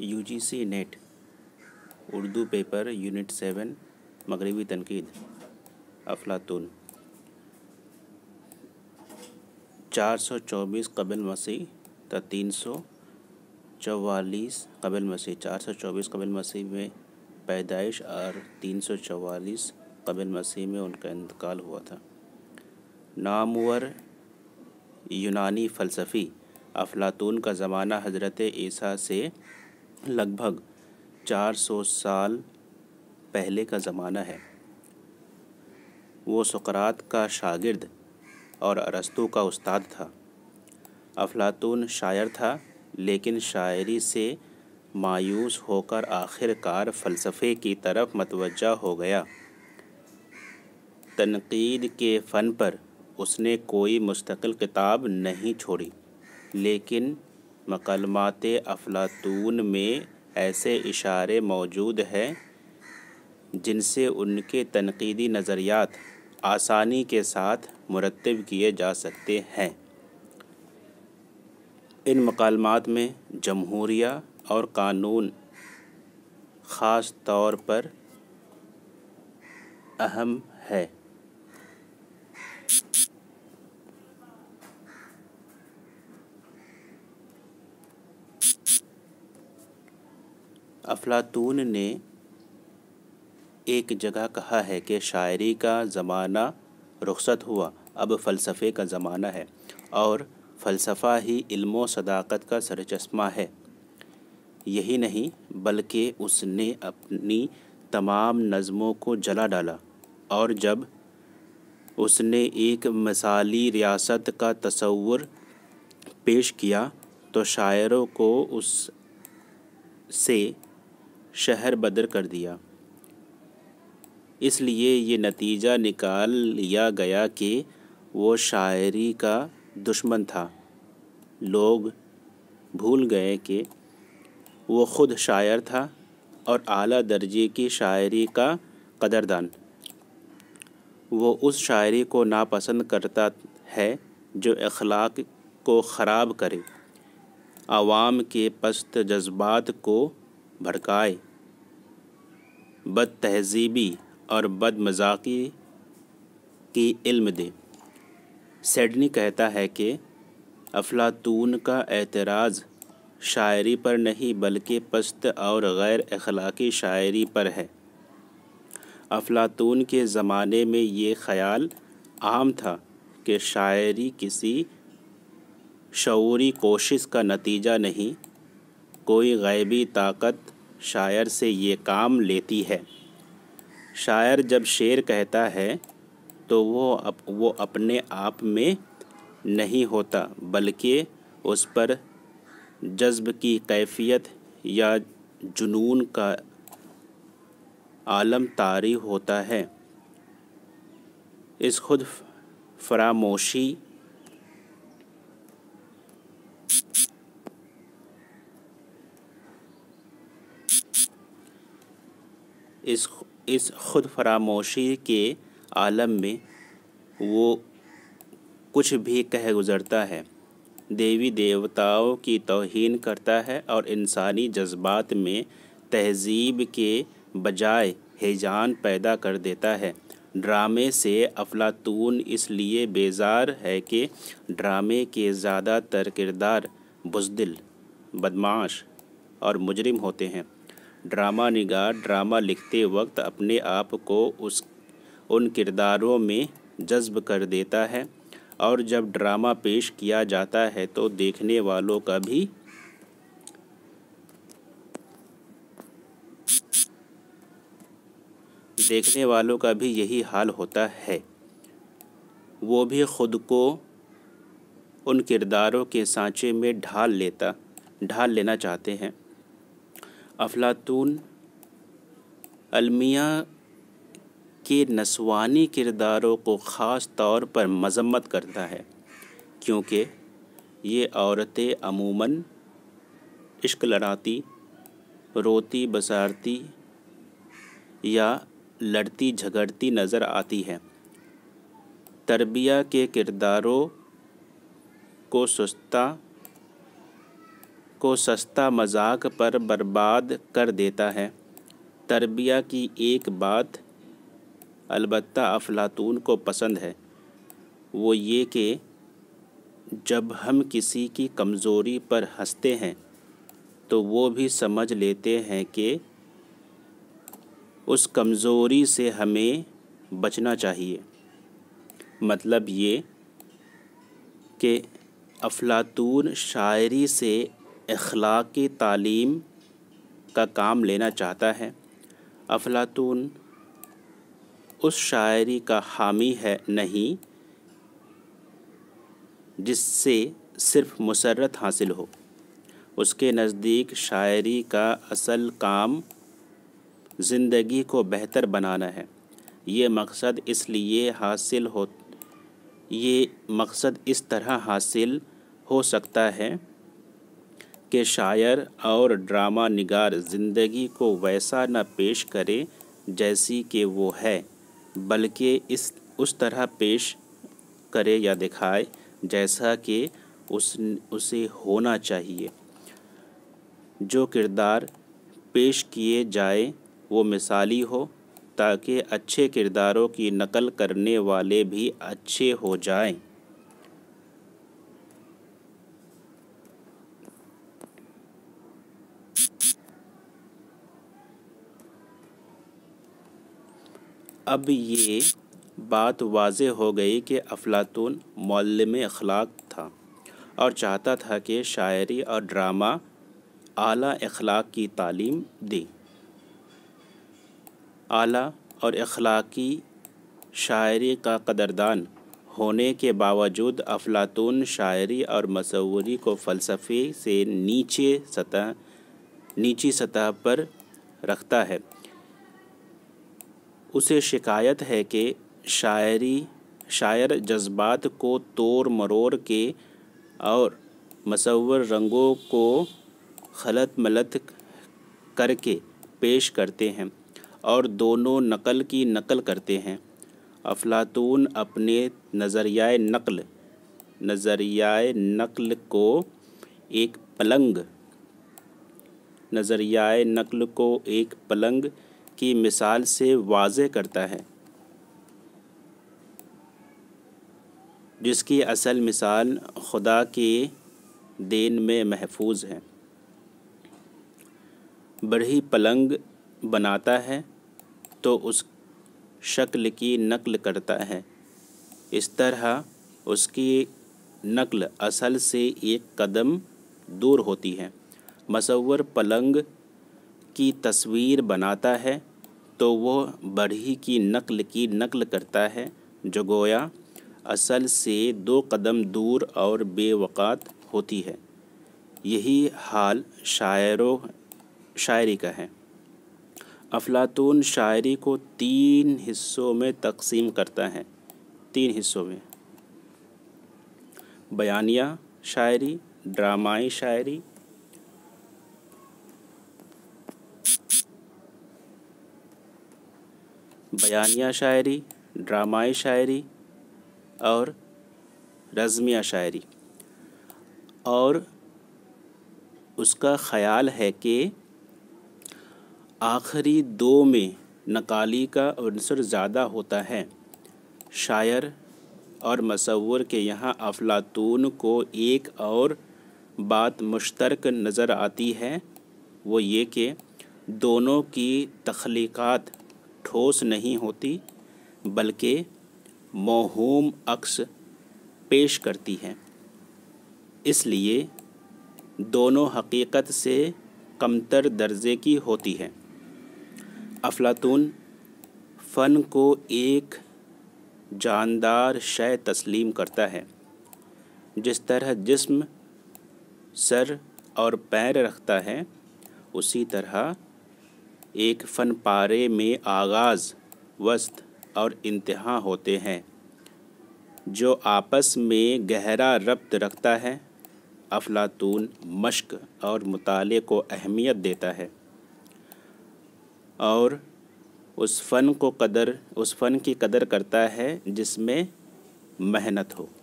you G C NET Urdu paper unit seven मगरबी तनकीद अफलातून चार सौ चौबीस कबल मसीह तथा तीन सौ चवालीस कबल मसीह चार सौ चौबीस कबल मसीह में पैदाइश और तीन सौ चवालीस कबल मसीह में उनका इंतकाल हुआ था नामवर यूनानी फ़लसफ़ी अफलातून का ज़माना हज़रत ईसा से लगभग 400 साल पहले का ज़माना है वो सुकरात का शागिर्द और अरस्तु का उस्ताद था अफलातून शायर था लेकिन शायरी से मायूस होकर आखिरकार फ़लसफ़े की तरफ मतवजा हो गया तनकीद के फ़न पर उसने कोई मुस्तकिल किताब नहीं छोड़ी लेकिन मकलमात अफ़लातून में ऐसे इशारे मौजूद हैं जिनसे उनके तनकीदी नज़रियात आसानी के साथ मुरतब किए जा सकते हैं इन मकालमात में जमहूरिया और कानून ख़ास तौर पर अहम है अफलातून ने एक जगह कहा है कि शायरी का ज़माना रुखसत हुआ अब फ़लसफ़े का ज़माना है और फ़लसफ़ा ही इल्म सदाकत का सरचश्मा है यही नहीं बल्कि उसने अपनी तमाम नज़मों को जला डाला और जब उसने एक मिसाली रियासत का तस्वुर पेश किया तो शायरों को उस से शहर बदर कर दिया इसलिए ये नतीजा निकाल लिया गया कि वो शायरी का दुश्मन था लोग भूल गए कि वो ख़ुद शायर था और आला दर्जे की शायरी का कदरदान वो उस शायरी को नापसंद करता है जो अखलाक को ख़राब करे आवाम के पस्त जज्बात को भड़काए बद तहजीबी और बद मजाकी की इल्म दे सेडनी कहता है कि अफलातून का एतराज़ शायरी पर नहीं बल्कि पस्त और गैर अखलाक़ी शायरी पर है अफलातून के ज़माने में ये ख्याल आम था कि शायरी किसी शौरी कोशिश का नतीजा नहीं कोई गैबी ताकत शायर से ये काम लेती है शायर जब शेर कहता है तो वो अप, वो अपने आप में नहीं होता बल्कि उस पर जज्ब की कैफियत या जुनून का आलम तारी होता है इस खुद फरामोशी इस इस खुद फरामोशी के आलम में वो कुछ भी कह गुज़रता है देवी देवताओं की तोहन करता है और इंसानी जज्बात में तहजीब के बजाय हैजान पैदा कर देता है ड्रामे से अफलातून इसलिए बेजार है कि ड्रामे के ज़्यादातर किरदार बुजदिल बदमाश और मुजरिम होते हैं ड्रामा निगार ड्रामा लिखते वक्त अपने आप को उस उन किरदारों में जज्ब कर देता है और जब ड्रामा पेश किया जाता है तो देखने वालों का भी देखने वालों का भी यही हाल होता है वो भी खुद को उन किरदारों के सांचे में ढाल लेता ढाल लेना चाहते हैं अफलातून अलमिया के नस्वानी किरदारों को ख़ास तौर पर मजम्मत करता है क्योंकि ये औरतें अमूमन इश्क लड़ाती रोती बसारती या लड़ती झगड़ती नज़र आती हैं तरबिया के किरदारों को सुस्ता को सस्ता मजाक पर बर्बाद कर देता है तरबिया की एक बात अलबत् अफलातून को पसंद है वो ये कि जब हम किसी की कमज़ोरी पर हंसते हैं तो वो भी समझ लेते हैं कि उस कमज़ोरी से हमें बचना चाहिए मतलब ये कि अफलातून शायरी से अखलाक तालीम का काम लेना चाहता है अफलातून उस शायरी का हामी है नहीं जिससे सिर्फ मसरत हासिल हो उसके नज़दीक शायरी का असल काम ज़िंदगी को बेहतर बनाना है ये मकसद इसलिए हासिल हो ये मकसद इस तरह हासिल हो सकता है के शायर और ड्रामा निगार ज़िंदगी को वैसा न पेश करें जैसी कि वो है बल्कि इस उस तरह पेश करे या दिखाए जैसा कि उस उसे होना चाहिए जो किरदार पेश किए जाए वो मिसाली हो ताकि अच्छे किरदारों की नकल करने वाले भी अच्छे हो जाएं अब ये बात वाज हो गई कि अफलातून मौल में अखलाक था और चाहता था कि शायरी और ड्रामा आला अखलाक की तालीम दी आला और अखलाकी शायरी का कदरदान होने के बावजूद अफलातून शायरी और मसूरी को फ़लसफ़े से नीचे सतह नीची सतह पर रखता है उसे शिकायत है कि शायरी शायर जज्बात को तोड़ मरोड़ के और मसवर रंगों को खलत मलत करके पेश करते हैं और दोनों नकल की नकल करते हैं अफलातून अपने नज़रियाए नकल नज़रियाए नकल को एक पलंग नज़रियाए नकल को एक पलंग की मिसाल से वाज करता है जिसकी असल मिसाल खुदा के देन में महफूज है बढ़ी पलंग बनाता है तो उस शक्ल की नकल करता है इस तरह उसकी नकल असल से एक कदम दूर होती है मसवर पलंग की तस्वीर बनाता है तो वो बढ़ी की नकल की नकल करता है जो गोया असल से दो कदम दूर और बेवक़ात होती है यही हाल शायरों शायरी का है अफलातून शायरी को तीन हिस्सों में तकसीम करता है तीन हिस्सों में बयानिया शायरी ड्रामाई शायरी बयानिया शायरी ड्रामाई शायरी और रज़मिया शायरी और उसका ख्याल है कि आखिरी दो में नकाली का अंसर ज़्यादा होता है शायर और मसवर के यहाँ अफलातून को एक और बात मुश्तरक नज़र आती है वो ये कि दोनों की तख्लीक़ात ठोस नहीं होती बल्कि मोहूम अक्स पेश करती है इसलिए दोनों हकीकत से कमतर दर्जे की होती है अफलातून फ़न को एक जानदार शय तस्लीम करता है जिस तरह जिस्म सर और पैर रखता है उसी तरह एक फन पारे में आगाज़ वस्त और इंतहा होते हैं जो आपस में गहरा रब्त रखता है अफलातून मश्क और मताले को अहमियत देता है और उस फ़न को कदर उस फ़न की कदर करता है जिसमें मेहनत हो